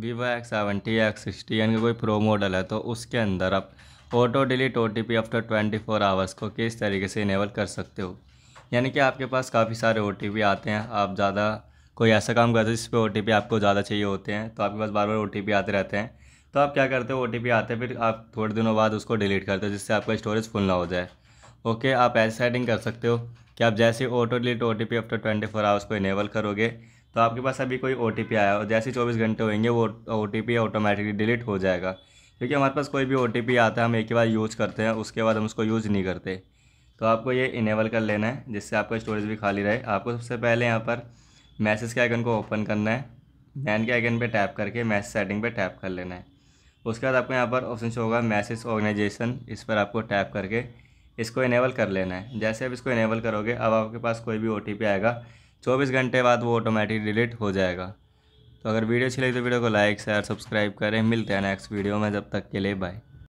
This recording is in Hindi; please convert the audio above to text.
Vivo X seventy X sixty यानी कि कोई प्रो मॉडल है तो उसके अंदर आप auto delete O T P after twenty four hours को किस तरीके से इनेबल कर सकते हो यानी कि आपके पास काफ़ी सारे ओ टी पी आते हैं आप ज़्यादा कोई ऐसा काम करते हो जिस पर ओ टी पी आपको ज़्यादा चाहिए होते हैं तो आपके पास बार बार ओ टी पी आते रहते हैं तो आप क्या करते हो ओ टी पी आते फिर आप थोड़े दिनों बाद उसको डिलीट करते हो जिससे आपका स्टोरेज फुल ना हो जाए ओके आप ऐसी सेटिंग कर सकते हो कि आप जैसे auto delete O T P after twenty four hours को इनेबल करोगे तो आपके पास अभी कोई ओ आया और जैसे चौबीस घंटे होंगे वो ओ ऑटोमेटिकली डिलीट हो जाएगा क्योंकि हमारे पास कोई भी ओ आता है हम एक ही बार यूज करते हैं उसके बाद हम उसको यूज़ नहीं करते तो आपको ये इनेबल कर लेना है जिससे आपका स्टोरेज भी खाली रहे आपको सबसे पहले यहाँ पर मैसेज के आइकन को ओपन करना है मैन के आइकन पे टैप करके मैसेज सेटिंग पे टैप कर लेना है उसके बाद आपको यहाँ पर ऑप्शन शो होगा मैसेज ऑर्गेनाइजेशन इस पर आपको टैप करके इसको इनेबल कर लेना है जैसे आप इसको इनेबल करोगे अब आपके पास कोई भी ओ आएगा चौबीस घंटे बाद वो ऑटोमेटिक डिलीट हो जाएगा तो अगर वीडियो अच्छी लगी तो वीडियो को लाइक शेयर सब्सक्राइब करें मिलते हैं नेक्स्ट वीडियो में जब तक के लिए बाय